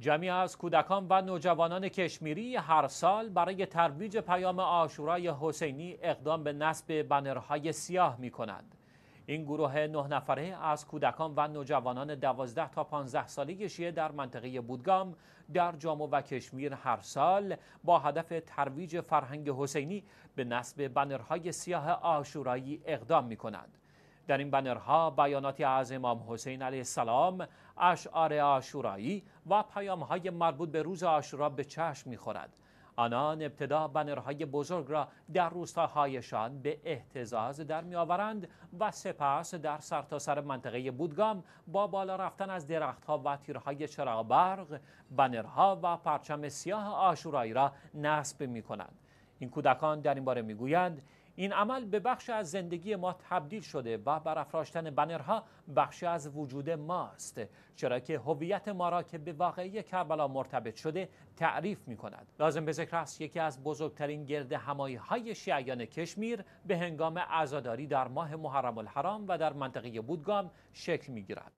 جمعی از کودکان و نوجوانان کشمیری هر سال برای ترویج پیام آشورای حسینی اقدام به نصب بنرهای سیاه می کنند. این گروه نه نفره از کودکان و نوجوانان 12 تا 15 ساله شیعه در منطقه بودگام در جامو و کشمیر هر سال با هدف ترویج فرهنگ حسینی به نصب بنرهای سیاه آشورایی اقدام می کنند. در این بنرها بیاناتی از امام حسین علیه السلام اشعار آشورایی و پیامهای مربوط به روز آشورا به چشم میخورد آنان ابتدا بنرهای بزرگ را در روستاهایشان به احتزاز در میآورند و سپس در سرتاسر سر منطقه بودگام با بالا رفتن از درختها و تیرهای چراغ برق بنرها و پرچم سیاه آشورایی را نصب می کنند این کودکان در این باره گویند، این عمل به بخش از زندگی ما تبدیل شده و برافراشتن بنرها بخشی از وجود ماست چرا که هویت ما را که به واقعی کربلا مرتبط شده تعریف می کند لازم به ذکر است یکی از بزرگترین گرد همایی های شیعیان کشمیر به هنگام عزاداری در ماه محرم الحرام و در منطقه بودگام شکل می گیرد